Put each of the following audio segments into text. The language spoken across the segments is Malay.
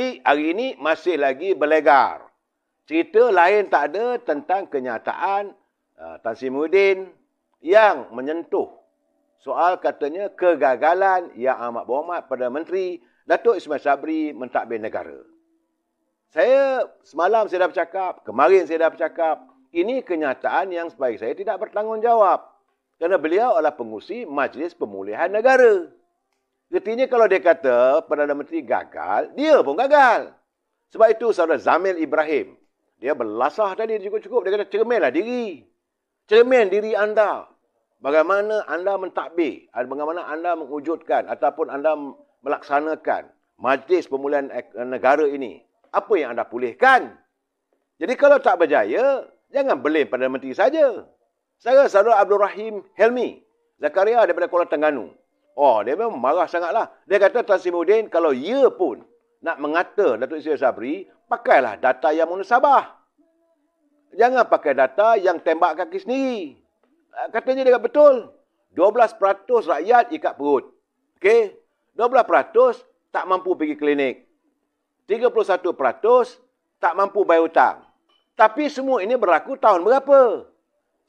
Tapi hari ini masih lagi berlegar. Cerita lain tak ada tentang kenyataan uh, Tan Muhyiddin yang menyentuh soal katanya kegagalan yang amat berhormat pada Menteri Datuk Ismail Sabri mentadbir negara. Saya semalam saya dah bercakap, kemarin saya dah bercakap. Ini kenyataan yang sebaik saya tidak bertanggungjawab. Kerana beliau adalah pengusi Majlis Pemulihan Negara. Ketinya kalau dia kata Perdana Menteri gagal, dia pun gagal. Sebab itu saudara Zamil Ibrahim, dia berlasah tadi cukup-cukup. Dia kata cerminlah diri. Cermin diri anda. Bagaimana anda mentadbir, bagaimana anda mewujudkan ataupun anda melaksanakan majlis pemulihan negara ini. Apa yang anda pulihkan? Jadi kalau tak berjaya, jangan beli Perdana Menteri saja. Saya saudara Abdul Rahim Helmi, Zakaria daripada Kuala Tengganu. Oh, dia memang marah sangatlah. Dia kata Tan Sri Muhyiddin, kalau ia ya pun nak mengata Datuk Seri Sabri, pakailah data yang munasabah. Jangan pakai data yang tembak kaki sendiri. Ah, katanya dia kata betul. 12% rakyat ikat perut. Okey? 12% tak mampu pergi klinik. 31% tak mampu bayar hutang. Tapi semua ini berlaku tahun berapa?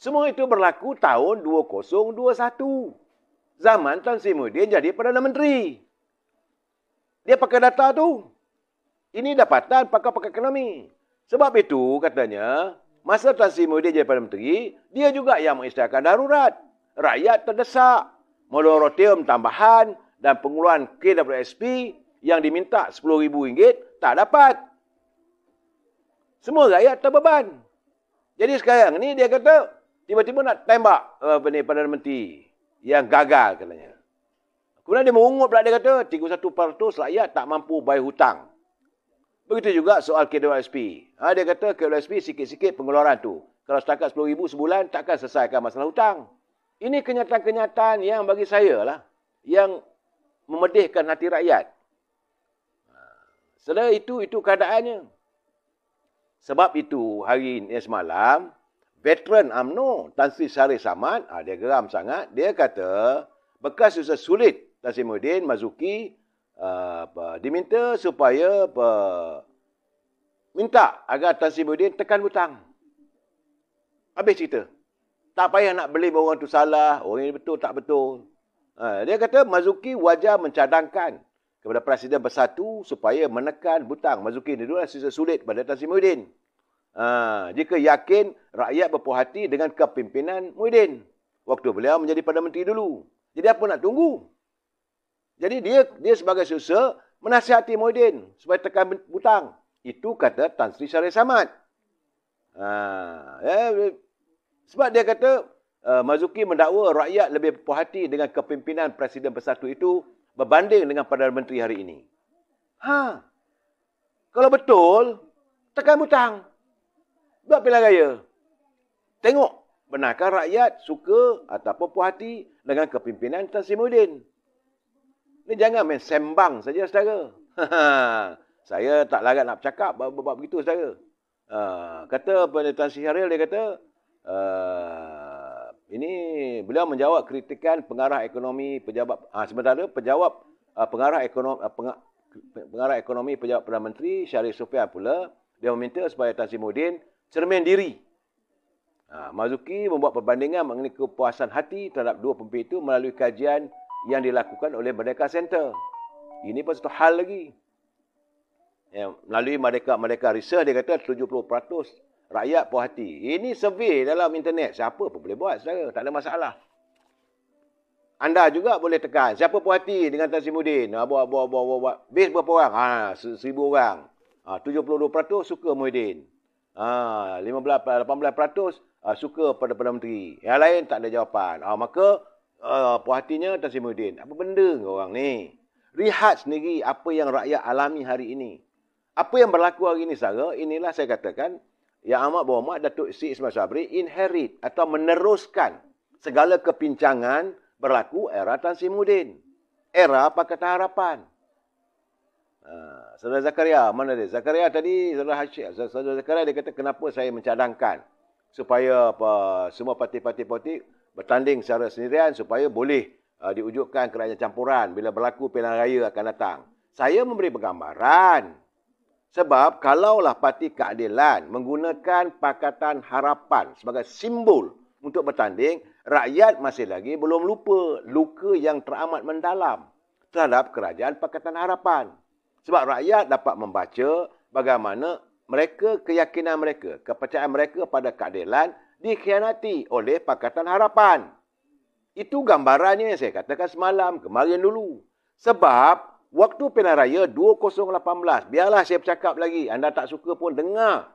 Semua itu berlaku tahun 2021 zaman Tan Sri Muhyiddin jadi Perdana Menteri. Dia pakai data tu. Ini dapatan pakar-pakar ekonomi. Sebab itu katanya, masa Tan Sri Muhyiddin jadi Perdana Menteri, dia juga yang mengisytiharkan darurat. Rakyat terdesak. Moratorium tambahan dan pengeluaran KWSP yang diminta RM10,000 tak dapat. Semua rakyat terbeban. Jadi sekarang ni dia kata tiba-tiba nak tembak uh, Perdana Menteri yang gagal katanya. Kemudian dia mengungut pula dia kata 31 peratus rakyat tak mampu bayar hutang. Begitu juga soal KWSP. Ha, dia kata KWSP sikit-sikit pengeluaran tu. Kalau setakat 10 ribu sebulan takkan selesaikan masalah hutang. Ini kenyataan-kenyataan yang bagi saya lah. Yang memedihkan hati rakyat. Ha, Selain itu, itu keadaannya. Sebab itu hari ini semalam, veteran UMNO Tan Sri Sari Samad, ha, dia geram sangat. Dia kata, bekas susah sulit Tan Sri Muhyiddin Mazuki uh, diminta supaya uh, minta agar Tan Sri Muhyiddin tekan hutang. Habis cerita. Tak payah nak beli orang tu salah, orang ini betul tak betul. Ha, dia kata Mazuki wajar mencadangkan kepada Presiden Bersatu supaya menekan hutang. Mazuki ni dulu susah sulit pada Tan Sri Muhyiddin. Ha, jika yakin rakyat berpuas hati dengan kepimpinan Muhyiddin. Waktu beliau menjadi Perdana Menteri dulu. Jadi apa nak tunggu? Jadi dia dia sebagai susa menasihati Muhyiddin supaya tekan butang. Itu kata Tan Sri Syari Samad. Ha, ya, ya, sebab dia kata uh, eh, Mazuki mendakwa rakyat lebih berpuas hati dengan kepimpinan Presiden Bersatu itu berbanding dengan Perdana Menteri hari ini. Ha. Kalau betul, tekan butang buat pilihan raya. Tengok, benarkah rakyat suka atau puas hati dengan kepimpinan Tan Sri Muhyiddin? Ini jangan main sembang saja, saudara. Saya tak larat nak bercakap bapak begitu, saudara. Uh, kata pada Tan Sri dia kata, uh, ini beliau menjawab kritikan pengarah ekonomi pejabat ah, sementara pejabat uh, pengarah ekonomi uh, ah, pengarah ekonomi pejabat Perdana Menteri Syarif Sufian pula dia meminta supaya Tan Sri Mudin cermin diri. Ha, Mazuki membuat perbandingan mengenai kepuasan hati terhadap dua pemimpin itu melalui kajian yang dilakukan oleh Merdeka Center. Ini pun satu hal lagi. Ya, melalui Merdeka Merdeka Research, dia kata 70% rakyat puas hati. Ini survey dalam internet. Siapa pun boleh buat, saudara. Tak ada masalah. Anda juga boleh tekan. Siapa puas hati dengan Tan Simudin? Ha, buat, buat, buat, buat, buat. Base berapa orang? Ha, seribu orang. Ha, 72% suka Muhyiddin. Ah, 15 18% uh, suka pada Perdana Menteri. Yang lain tak ada jawapan. Ah, maka uh, puas hatinya Tan Apa benda kau orang ni? Rehat sendiri apa yang rakyat alami hari ini. Apa yang berlaku hari ini Sarah, inilah saya katakan yang amat berhormat Datuk Si Ismail Sabri inherit atau meneruskan segala kepincangan berlaku era Tan Simuddin. Era Pakatan Harapan. Ah, saudara Zakaria, mana dia? Zakaria tadi, saudara Hashim, saudara Zakaria dia kata kenapa saya mencadangkan supaya apa semua parti-parti politik bertanding secara sendirian supaya boleh uh, diwujudkan kerajaan campuran bila berlaku pilihan raya akan datang. Saya memberi penggambaran sebab kalaulah parti keadilan menggunakan pakatan harapan sebagai simbol untuk bertanding, rakyat masih lagi belum lupa luka yang teramat mendalam terhadap kerajaan pakatan harapan. Sebab rakyat dapat membaca bagaimana mereka keyakinan mereka, kepercayaan mereka pada keadilan dikhianati oleh Pakatan Harapan. Itu gambarannya yang saya katakan semalam, kemarin dulu. Sebab waktu pilihan raya 2018, biarlah saya bercakap lagi, anda tak suka pun dengar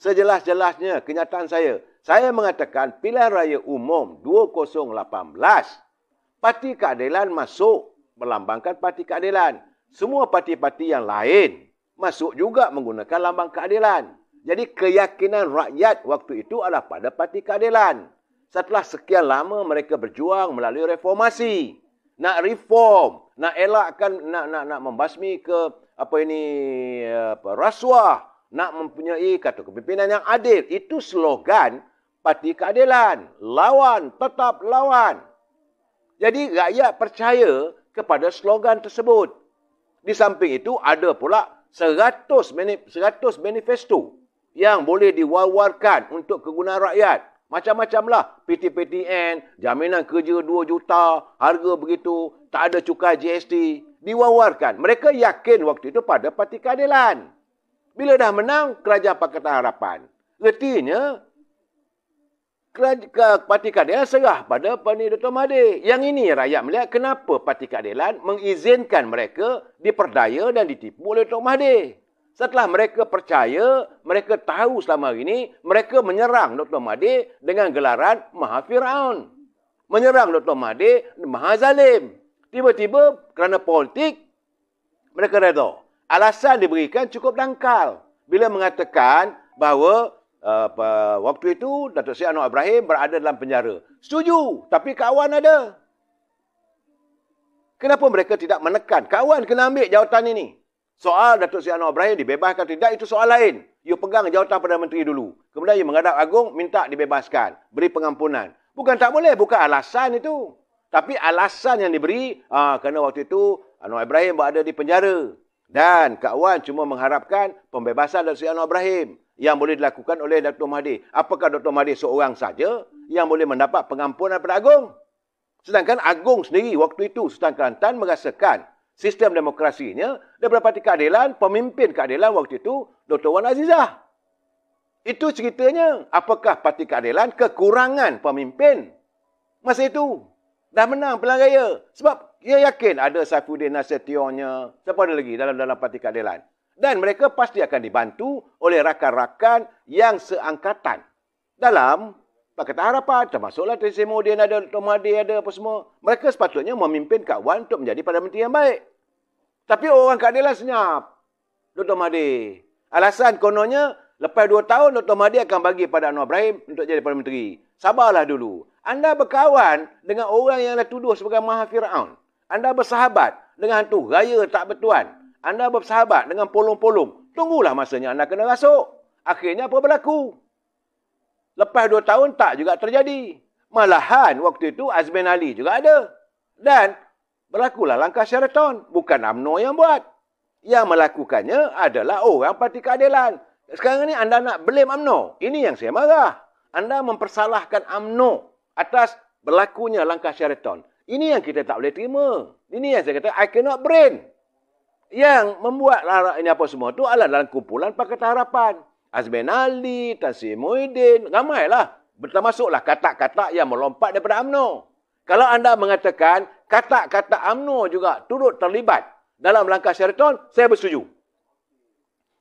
sejelas-jelasnya kenyataan saya. Saya mengatakan pilihan raya umum 2018, Parti Keadilan masuk melambangkan Parti Keadilan semua parti-parti yang lain masuk juga menggunakan lambang keadilan. Jadi keyakinan rakyat waktu itu adalah pada parti keadilan. Setelah sekian lama mereka berjuang melalui reformasi, nak reform, nak elakkan nak nak nak membasmi ke apa ini apa rasuah, nak mempunyai kata kepimpinan yang adil. Itu slogan parti keadilan. Lawan, tetap lawan. Jadi rakyat percaya kepada slogan tersebut. Di samping itu ada pula 100 manifesto yang boleh diwawarkan untuk kegunaan rakyat. Macam-macamlah PTPTN, jaminan kerja 2 juta, harga begitu, tak ada cukai GST. diwawarkan Mereka yakin waktu itu pada parti keadilan. Bila dah menang, kerajaan Pakatan Harapan. Ketinya, parti keadilan serah pada Perni Dr. Mahathir. Yang ini rakyat melihat kenapa parti keadilan mengizinkan mereka diperdaya dan ditipu oleh Dr. Mahathir. Setelah mereka percaya, mereka tahu selama hari ini, mereka menyerang Dr. Mahathir dengan gelaran Maha Fir'aun. Menyerang Dr. Mahathir, Maha Zalim. Tiba-tiba kerana politik, mereka redha. Alasan diberikan cukup dangkal. Bila mengatakan bahawa uh, waktu itu Datuk Seri Anwar Ibrahim berada dalam penjara. Setuju, tapi kawan ada. Kenapa mereka tidak menekan? Kawan kena ambil jawatan ini. Soal Datuk Seri Anwar Ibrahim dibebaskan tidak, itu soal lain. You pegang jawatan pada Menteri dulu. Kemudian you menghadap agung minta dibebaskan. Beri pengampunan. Bukan tak boleh, buka alasan itu. Tapi alasan yang diberi, ah, kerana waktu itu Anwar Ibrahim berada di penjara. Dan Kak Wan cuma mengharapkan pembebasan Datuk Seri Anwar Ibrahim yang boleh dilakukan oleh Dr. Mahdi. Apakah Dr. Mahdi seorang saja yang boleh mendapat pengampunan daripada Agong? Sedangkan Agong sendiri waktu itu Sultan Kelantan merasakan sistem demokrasinya daripada parti keadilan, pemimpin keadilan waktu itu Dr. Wan Azizah. Itu ceritanya. Apakah parti keadilan kekurangan pemimpin masa itu? Dah menang pelan raya. Sebab dia yakin ada Saifuddin Nasir Tionnya. Siapa ada lagi dalam dalam parti keadilan? dan mereka pasti akan dibantu oleh rakan-rakan yang seangkatan dalam Pakatan Harapan termasuklah Tuan Semudin ada, Tuan Mahathir ada apa semua. Mereka sepatutnya memimpin Kak Wan untuk menjadi pada Menteri yang baik. Tapi orang Kak Dela senyap. Dr. Mahathir. Alasan kononnya, lepas dua tahun Dr. Mahathir akan bagi pada Anwar Ibrahim untuk jadi Perdana Menteri. Sabarlah dulu. Anda berkawan dengan orang yang tuduh sebagai Maha Fir'aun. Anda bersahabat dengan hantu. Raya tak bertuan. Anda bersahabat dengan polong-polong. Tunggulah masanya anda kena rasuk. Akhirnya apa berlaku? Lepas dua tahun tak juga terjadi. Malahan waktu itu Azmin Ali juga ada. Dan berlakulah langkah syaraton. Bukan UMNO yang buat. Yang melakukannya adalah orang parti keadilan. Sekarang ni anda nak blame UMNO. Ini yang saya marah. Anda mempersalahkan UMNO atas berlakunya langkah syaraton. Ini yang kita tak boleh terima. Ini yang saya kata, I cannot brain yang membuat larak ini apa semua tu adalah dalam kumpulan Pakatan Harapan. Azmin Ali, Tan Sri Muhyiddin, ramailah. Termasuklah kata-kata yang melompat daripada UMNO. Kalau anda mengatakan kata-kata UMNO juga turut terlibat dalam langkah Sheraton, saya bersetuju.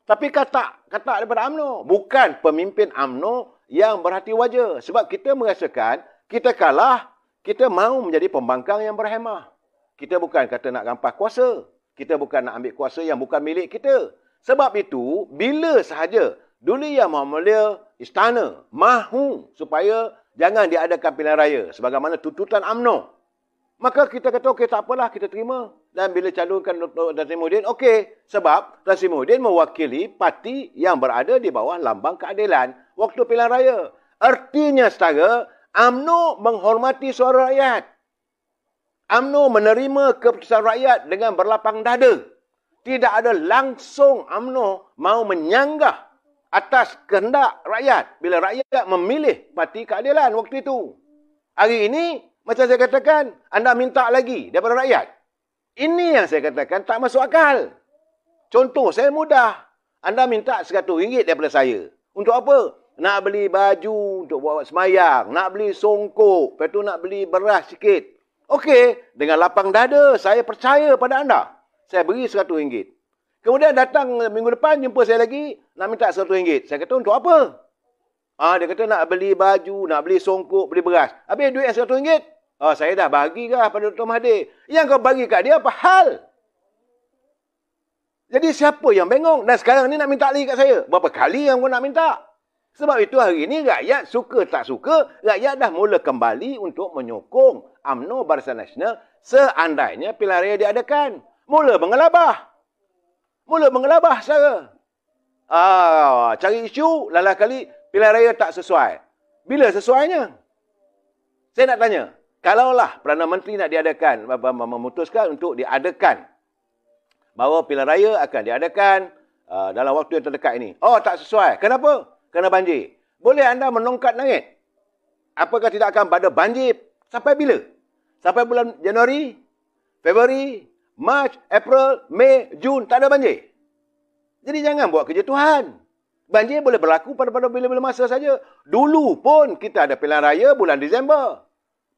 Tapi kata-kata daripada UMNO, bukan pemimpin UMNO yang berhati wajar. Sebab kita merasakan kita kalah, kita mahu menjadi pembangkang yang berhemah. Kita bukan kata nak rampas kuasa kita bukan nak ambil kuasa yang bukan milik kita. Sebab itu, bila sahaja dunia Yang Maha Istana mahu supaya jangan diadakan pilihan raya sebagaimana tuntutan amno. maka kita kata, okey tak apalah, kita terima. Dan bila calonkan Tan Sri Muhyiddin, okey. Sebab Tan Sri Muhyiddin mewakili parti yang berada di bawah lambang keadilan waktu pilihan raya. Artinya setara, UMNO menghormati suara rakyat. UMNO menerima keputusan rakyat dengan berlapang dada. Tidak ada langsung UMNO mahu menyanggah atas kehendak rakyat bila rakyat memilih parti keadilan waktu itu. Hari ini, macam saya katakan, anda minta lagi daripada rakyat. Ini yang saya katakan tak masuk akal. Contoh saya mudah. Anda minta RM100 daripada saya. Untuk apa? Nak beli baju untuk buat semayang. Nak beli songkok. Lepas tu nak beli beras sikit Okey, dengan lapang dada saya percaya pada anda. Saya beri RM100. Kemudian datang eh, minggu depan jumpa saya lagi nak minta RM100. Saya kata untuk apa? Ah ha, dia kata nak beli baju, nak beli songkok, beli beras. Habis duit yang RM100? Ah saya dah bagi dah pada Dr. Mahdi. Yang kau bagi kat dia apa hal? Jadi siapa yang bengong dan sekarang ni nak minta lagi kat saya? Berapa kali yang kau nak minta? Sebab itu hari ini rakyat suka tak suka, rakyat dah mula kembali untuk menyokong UMNO Barisan Nasional seandainya pilihan raya diadakan. Mula mengelabah. Mula mengelabah secara. Ah, cari isu, lalai kali pilihan raya tak sesuai. Bila sesuainya? Saya nak tanya. Kalaulah Perdana Menteri nak diadakan, memutuskan untuk diadakan. Bahawa pilihan raya akan diadakan uh, dalam waktu yang terdekat ini. Oh, tak sesuai. Kenapa? Kena banjir. Boleh anda menongkat langit? Apakah tidak akan pada banjir sampai bila? Sampai bulan Januari, Februari, March, April, Mei, Jun, tak ada banjir. Jadi jangan buat kerja Tuhan. Banjir boleh berlaku pada pada bila-bila masa saja. Dulu pun kita ada pilihan raya bulan Disember.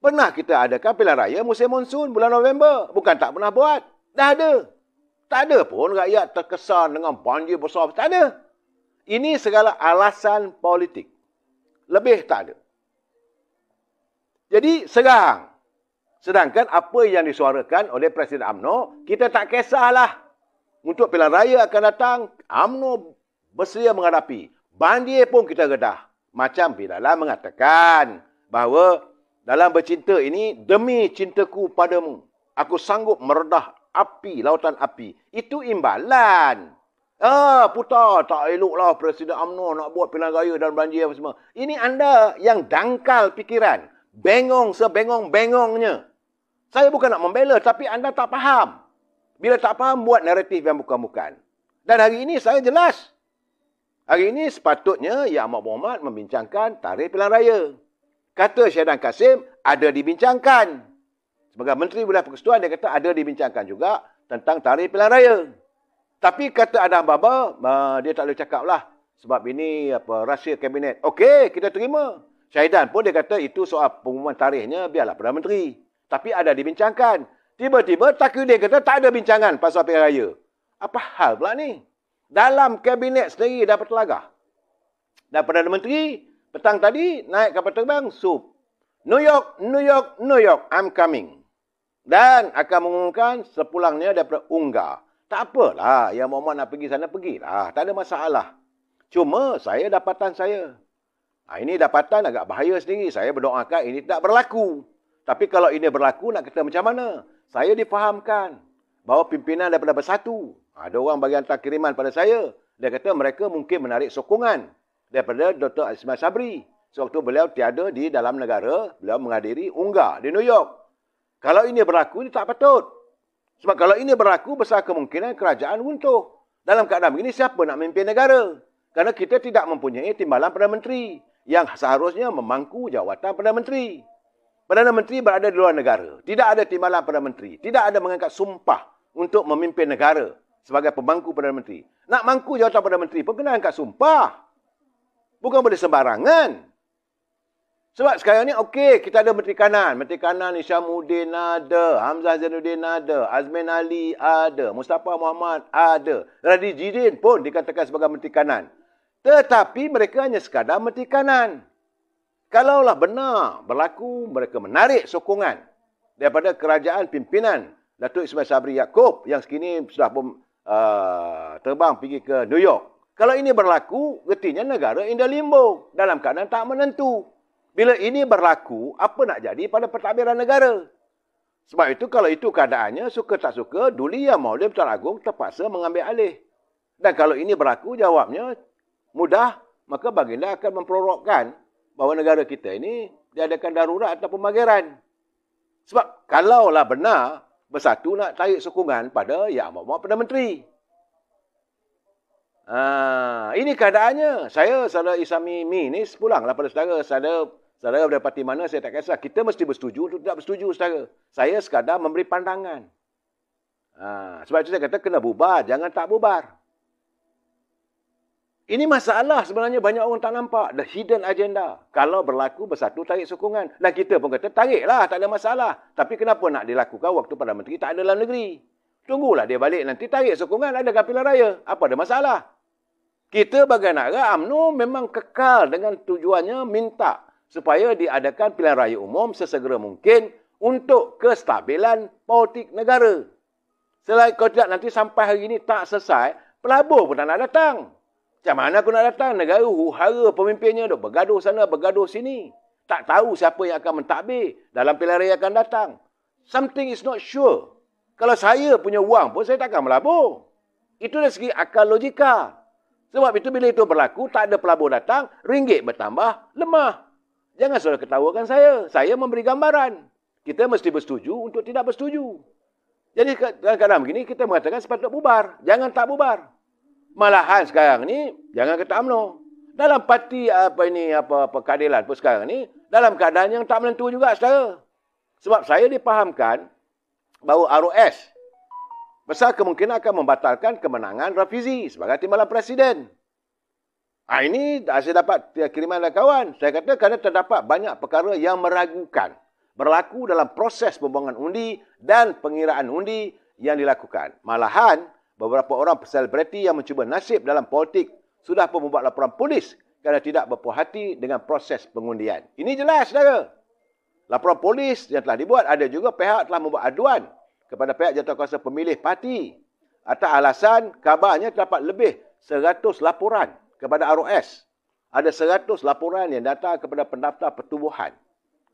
Pernah kita adakan pilihan raya musim monsun bulan November. Bukan tak pernah buat. Dah ada. Tak ada pun rakyat terkesan dengan banjir besar. Tak ada. Ini segala alasan politik. Lebih tak ada. Jadi serang. Sedangkan apa yang disuarakan oleh Presiden AMNO, kita tak kisahlah. Untuk pilihan raya akan datang, AMNO bersedia menghadapi. Bandir pun kita redah. Macam bila lah mengatakan bahawa dalam bercinta ini, demi cintaku padamu, aku sanggup meredah api, lautan api. Itu imbalan. Ah, putar, tak eloklah Presiden AMNO nak buat pilihan raya dan banjir apa semua. Ini anda yang dangkal fikiran bengong sebengong-bengongnya. Saya bukan nak membela tapi anda tak faham. Bila tak faham buat naratif yang bukan-bukan. Dan hari ini saya jelas. Hari ini sepatutnya Yang Amat Muhammad membincangkan tarikh pilihan raya. Kata Syedan Kasim ada dibincangkan. Sebagai Menteri Wilayah Persekutuan dia kata ada dibincangkan juga tentang tarikh pilihan raya. Tapi kata Adam Baba, dia tak boleh cakap lah. Sebab ini apa, rahsia kabinet. Okey, kita terima. Syahidan pun dia kata itu soal pengumuman tarikhnya biarlah Perdana Menteri. Tapi ada dibincangkan. Tiba-tiba Takudin kata tak ada bincangan pasal pilihan raya. Apa hal pula ni? Dalam kabinet sendiri dah bertelagah. Dan Perdana Menteri petang tadi naik kapal terbang sup. New York, New York, New York, I'm coming. Dan akan mengumumkan sepulangnya daripada Unggah. Tak apalah, yang Muhammad nak pergi sana, pergilah. Tak ada masalah. Cuma saya dapatan saya. Ha, ini dapatan agak bahaya sendiri. Saya berdoakan ini tidak berlaku. Tapi kalau ini berlaku, nak kata macam mana? Saya difahamkan bahawa pimpinan daripada bersatu. Ada orang bagi hantar kiriman pada saya. Dia kata mereka mungkin menarik sokongan daripada Dr. Azman Sabri. Sewaktu beliau tiada di dalam negara, beliau menghadiri unggah di New York. Kalau ini berlaku, ini tak patut. Sebab kalau ini berlaku, besar kemungkinan kerajaan runtuh. Dalam keadaan ini siapa nak memimpin negara? Kerana kita tidak mempunyai timbalan Perdana Menteri yang seharusnya memangku jawatan Perdana Menteri. Perdana Menteri berada di luar negara. Tidak ada timbalan Perdana Menteri. Tidak ada mengangkat sumpah untuk memimpin negara sebagai pemangku Perdana Menteri. Nak mangku jawatan Perdana Menteri pun kena angkat sumpah. Bukan boleh sembarangan. Sebab sekarang ni okey kita ada Menteri Kanan. Menteri Kanan ni Syamuddin ada. Hamzah Zainuddin ada. Azmin Ali ada. Mustafa Muhammad ada. Radhi Jirin pun dikatakan sebagai Menteri Kanan. Tetapi mereka hanya sekadar menteri kanan. Kalaulah benar berlaku, mereka menarik sokongan daripada kerajaan pimpinan Datuk Ismail Sabri Yaakob yang sekini sudah pun uh, terbang pergi ke New York. Kalau ini berlaku, getinya negara indah limbo dalam keadaan tak menentu. Bila ini berlaku, apa nak jadi pada pertabiran negara? Sebab itu kalau itu keadaannya, suka tak suka, Duli Yang Maulid Putra Agong terpaksa mengambil alih. Dan kalau ini berlaku, jawabnya mudah, maka baginda akan memprorokkan bahawa negara kita ini diadakan darurat atau pemageran. Sebab kalaulah benar, bersatu nak tarik sokongan pada Yang Amat Muat Perdana Menteri. Ha, ini keadaannya. Saya, saudara Isami Mi ini sepulanglah pada saudara. saya saudara dari parti mana saya tak kisah. Kita mesti bersetuju untuk tidak bersetuju saudara. Saya sekadar memberi pandangan. Ha, sebab itu saya kata kena bubar, jangan tak bubar. Ini masalah sebenarnya banyak orang tak nampak. The hidden agenda. Kalau berlaku bersatu tarik sokongan. Dan kita pun kata tariklah tak ada masalah. Tapi kenapa nak dilakukan waktu Perdana Menteri tak ada dalam negeri? Tunggulah dia balik nanti tarik sokongan ada kapilan raya. Apa ada masalah? Kita bagai negara UMNO memang kekal dengan tujuannya minta supaya diadakan pilihan raya umum sesegera mungkin untuk kestabilan politik negara. Selain kalau tidak nanti sampai hari ini tak selesai, pelabur pun tak nak datang. Macam mana aku nak datang? Negara huhara pemimpinnya tu. Bergaduh sana, bergaduh sini. Tak tahu siapa yang akan mentadbir dalam pilihan raya akan datang. Something is not sure. Kalau saya punya wang pun, saya takkan melabur. Itu dari segi akal logika. Sebab itu bila itu berlaku, tak ada pelabur datang, ringgit bertambah lemah. Jangan suruh ketawakan saya. Saya memberi gambaran. Kita mesti bersetuju untuk tidak bersetuju. Jadi kadang-kadang begini, kita mengatakan sepatutnya bubar. Jangan tak bubar malahan sekarang ni jangan kata UMNO. Dalam parti apa ini apa apa keadilan pun sekarang ni dalam keadaan yang tak menentu juga saudara. Sebab saya dipahamkan bahawa ROS besar kemungkinan akan membatalkan kemenangan Rafizi sebagai timbalan presiden. Ha, ini saya dapat eh, kiriman dari kawan. Saya kata kerana terdapat banyak perkara yang meragukan berlaku dalam proses pembuangan undi dan pengiraan undi yang dilakukan. Malahan, Beberapa orang selebriti yang mencuba nasib dalam politik sudah pun membuat laporan polis kerana tidak berpuas hati dengan proses pengundian. Ini jelas, saudara. Laporan polis yang telah dibuat ada juga pihak telah membuat aduan kepada pihak jawatankuasa pemilih parti atas alasan kabarnya terdapat lebih 100 laporan kepada ROS. Ada 100 laporan yang datang kepada pendaftar pertubuhan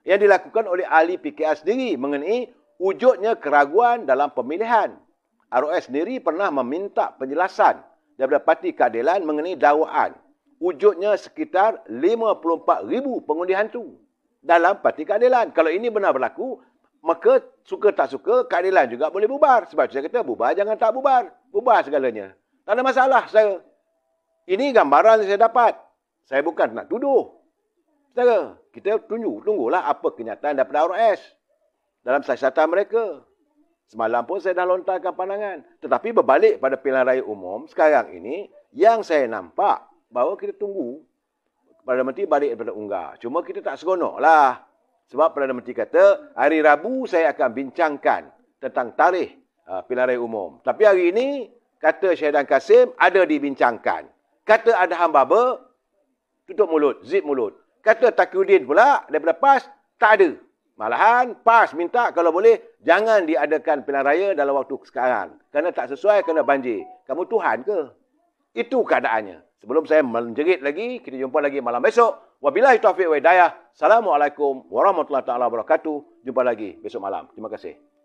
yang dilakukan oleh ahli PKR sendiri mengenai wujudnya keraguan dalam pemilihan ROS sendiri pernah meminta penjelasan daripada Parti Keadilan mengenai dakwaan wujudnya sekitar 54,000 pengundi hantu dalam Parti Keadilan. Kalau ini benar berlaku, maka suka tak suka, keadilan juga boleh bubar. Sebab itu saya kata, bubar jangan tak bubar. Bubar segalanya. Tak ada masalah saya. Ini gambaran yang saya dapat. Saya bukan nak tuduh. kita tunjuk, tunggulah apa kenyataan daripada ROS. Dalam siasatan mereka. Semalam pun saya dah lontarkan pandangan. Tetapi berbalik pada pilihan raya umum, sekarang ini, yang saya nampak bahawa kita tunggu Perdana Menteri balik daripada Unggah. Cuma kita tak seronok lah. Sebab Perdana Menteri kata, hari Rabu saya akan bincangkan tentang tarikh uh, pilihan raya umum. Tapi hari ini, kata Syahidan Kasim, ada dibincangkan. Kata ada hamba ber tutup mulut, zip mulut. Kata Takiuddin pula, daripada PAS, tak ada. Malahan PAS minta kalau boleh jangan diadakan pilihan raya dalam waktu sekarang. Kerana tak sesuai kena banjir. Kamu Tuhan ke? Itu keadaannya. Sebelum saya menjerit lagi, kita jumpa lagi malam besok. Wabillahi taufiq wa hidayah. Assalamualaikum warahmatullahi wabarakatuh. Jumpa lagi besok malam. Terima kasih.